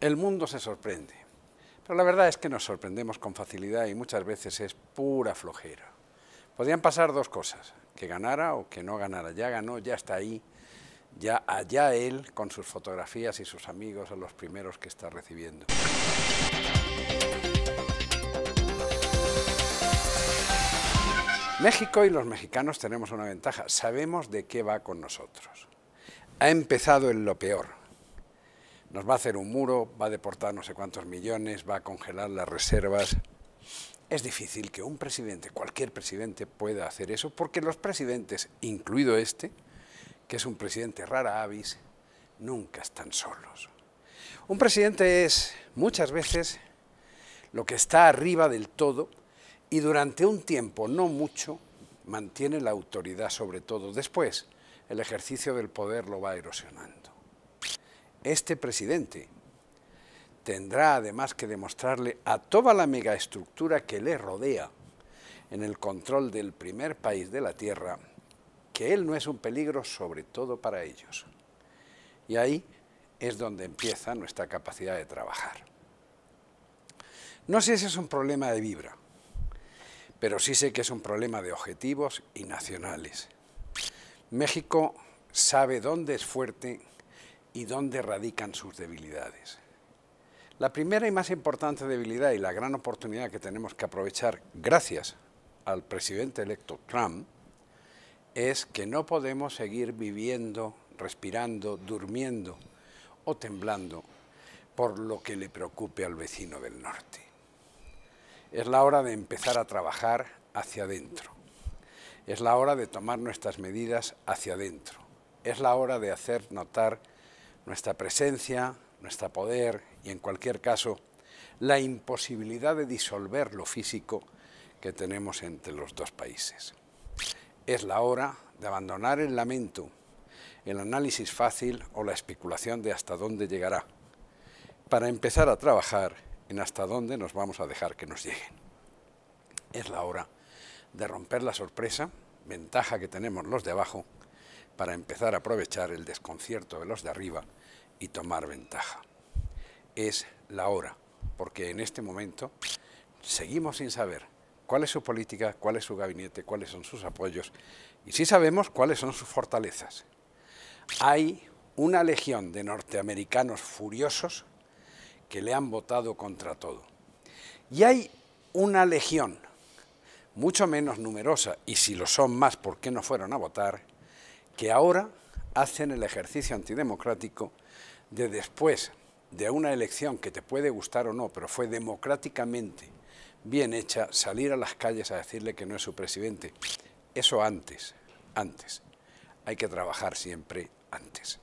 El mundo se sorprende, pero la verdad es que nos sorprendemos con facilidad y muchas veces es pura flojera. Podrían pasar dos cosas, que ganara o que no ganara. Ya ganó, ya está ahí, ya allá él con sus fotografías y sus amigos a los primeros que está recibiendo. México y los mexicanos tenemos una ventaja, sabemos de qué va con nosotros. Ha empezado en lo peor, nos va a hacer un muro, va a deportar no sé cuántos millones, va a congelar las reservas. Es difícil que un presidente, cualquier presidente, pueda hacer eso, porque los presidentes, incluido este, que es un presidente rara avis, nunca están solos. Un presidente es muchas veces lo que está arriba del todo y durante un tiempo, no mucho, mantiene la autoridad sobre todo. Después, el ejercicio del poder lo va erosionando este presidente tendrá además que demostrarle a toda la megaestructura que le rodea en el control del primer país de la Tierra que él no es un peligro sobre todo para ellos. Y ahí es donde empieza nuestra capacidad de trabajar. No sé si es un problema de vibra, pero sí sé que es un problema de objetivos y nacionales. México sabe dónde es fuerte y dónde radican sus debilidades. La primera y más importante debilidad y la gran oportunidad que tenemos que aprovechar gracias al presidente electo Trump es que no podemos seguir viviendo, respirando, durmiendo o temblando por lo que le preocupe al vecino del norte. Es la hora de empezar a trabajar hacia adentro. Es la hora de tomar nuestras medidas hacia adentro. Es la hora de hacer notar nuestra presencia, nuestro poder y en cualquier caso la imposibilidad de disolver lo físico que tenemos entre los dos países. Es la hora de abandonar el lamento, el análisis fácil o la especulación de hasta dónde llegará, para empezar a trabajar en hasta dónde nos vamos a dejar que nos lleguen. Es la hora de romper la sorpresa, ventaja que tenemos los de abajo, para empezar a aprovechar el desconcierto de los de arriba y tomar ventaja. Es la hora, porque en este momento seguimos sin saber cuál es su política, cuál es su gabinete, cuáles son sus apoyos y si sabemos cuáles son sus fortalezas. Hay una legión de norteamericanos furiosos que le han votado contra todo. Y hay una legión, mucho menos numerosa, y si lo son más, ¿por qué no fueron a votar? que ahora hacen el ejercicio antidemocrático de después de una elección que te puede gustar o no, pero fue democráticamente bien hecha, salir a las calles a decirle que no es su presidente. Eso antes, antes. Hay que trabajar siempre antes.